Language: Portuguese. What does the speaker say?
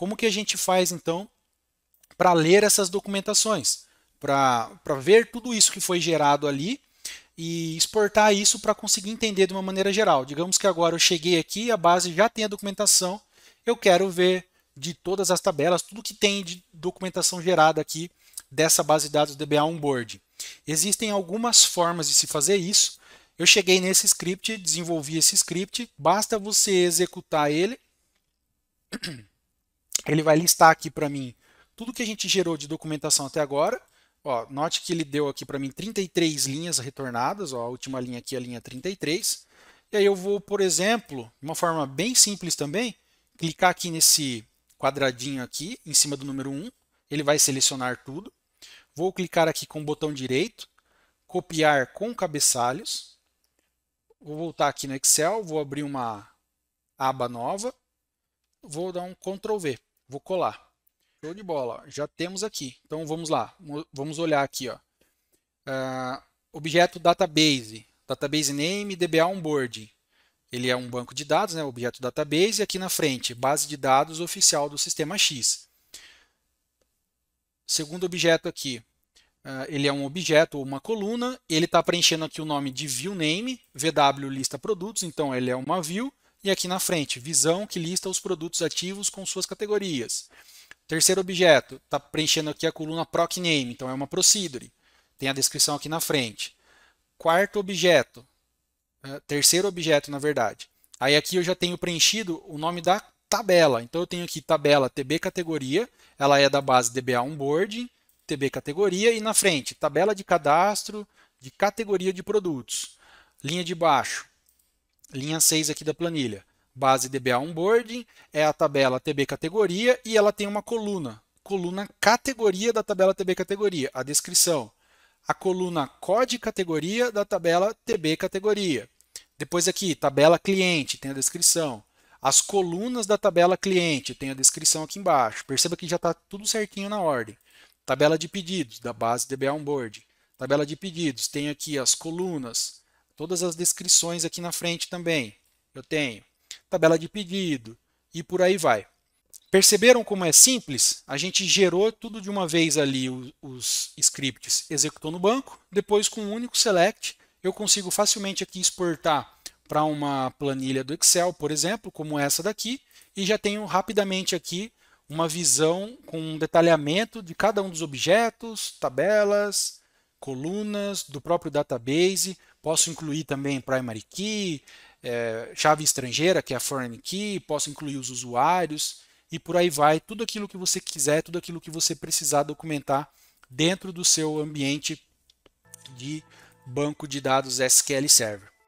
Como que a gente faz então para ler essas documentações, para ver tudo isso que foi gerado ali e exportar isso para conseguir entender de uma maneira geral? Digamos que agora eu cheguei aqui, a base já tem a documentação, eu quero ver de todas as tabelas, tudo que tem de documentação gerada aqui dessa base de dados DBA Onboard. Existem algumas formas de se fazer isso. Eu cheguei nesse script, desenvolvi esse script, basta você executar ele ele vai listar aqui para mim tudo que a gente gerou de documentação até agora. Ó, note que ele deu aqui para mim 33 linhas retornadas, ó, a última linha aqui é a linha 33. E aí eu vou, por exemplo, de uma forma bem simples também, clicar aqui nesse quadradinho aqui, em cima do número 1, ele vai selecionar tudo. Vou clicar aqui com o botão direito, copiar com cabeçalhos. Vou voltar aqui no Excel, vou abrir uma aba nova, vou dar um Ctrl V. Vou colar. Show de bola. Já temos aqui. Então vamos lá. Vamos olhar aqui. Ó. Uh, objeto database. Database name, DBA onboard. Ele é um banco de dados, né? objeto database. E aqui na frente, base de dados oficial do sistema X. Segundo objeto aqui, Uh, ele é um objeto ou uma coluna, ele está preenchendo aqui o nome de view name, VW lista produtos, então ele é uma view, e aqui na frente, visão que lista os produtos ativos com suas categorias. Terceiro objeto, está preenchendo aqui a coluna proc name, então é uma procedure. Tem a descrição aqui na frente. Quarto objeto, eh, terceiro objeto, na verdade. Aí aqui eu já tenho preenchido o nome da tabela. Então eu tenho aqui tabela TB categoria, ela é da base DBA onboarding, TB categoria e na frente tabela de cadastro de categoria de produtos. Linha de baixo, linha 6 aqui da planilha. Base DBA Onboarding é a tabela TB Categoria e ela tem uma coluna. Coluna Categoria da tabela TB Categoria, a descrição. A coluna código Categoria da tabela TB Categoria. Depois aqui, tabela Cliente, tem a descrição. As colunas da tabela Cliente, tem a descrição aqui embaixo. Perceba que já está tudo certinho na ordem. Tabela de pedidos, da base DBA Onboarding. Tabela de pedidos, tem aqui as colunas todas as descrições aqui na frente também. Eu tenho tabela de pedido e por aí vai. Perceberam como é simples? A gente gerou tudo de uma vez ali os, scripts, executou no banco, depois com um único select eu consigo facilmente aqui exportar para uma planilha do Excel, por exemplo, como essa daqui, e já tenho rapidamente aqui uma visão com um detalhamento de cada um dos objetos, tabelas, colunas, do próprio database, Posso incluir também primary key, é, chave estrangeira, que é a foreign key, posso incluir os usuários e por aí vai. Tudo aquilo que você quiser, tudo aquilo que você precisar documentar dentro do seu ambiente de banco de dados SQL Server.